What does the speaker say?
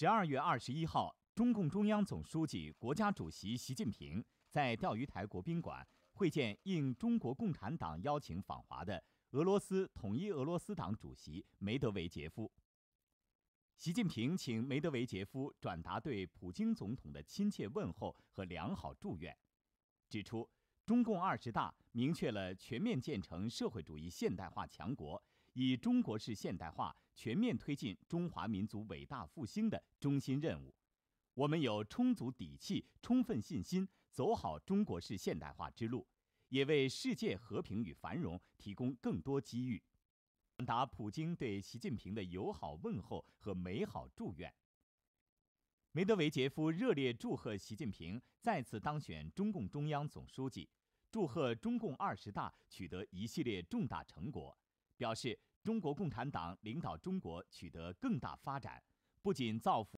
十二月二十一号，中共中央总书记、国家主席习近平在钓鱼台国宾馆会见应中国共产党邀请访华的俄罗斯统一俄罗斯党主席梅德韦杰夫。习近平请梅德韦杰夫转达对普京总统的亲切问候和良好祝愿，指出中共二十大明确了全面建成社会主义现代化强国。以中国式现代化全面推进中华民族伟大复兴的中心任务，我们有充足底气、充分信心走好中国式现代化之路，也为世界和平与繁荣提供更多机遇。达普京对习近平的友好问候和美好祝愿。梅德韦杰夫热烈祝贺习近平再次当选中共中央总书记，祝贺中共二十大取得一系列重大成果。表示中国共产党领导中国取得更大发展，不仅造福。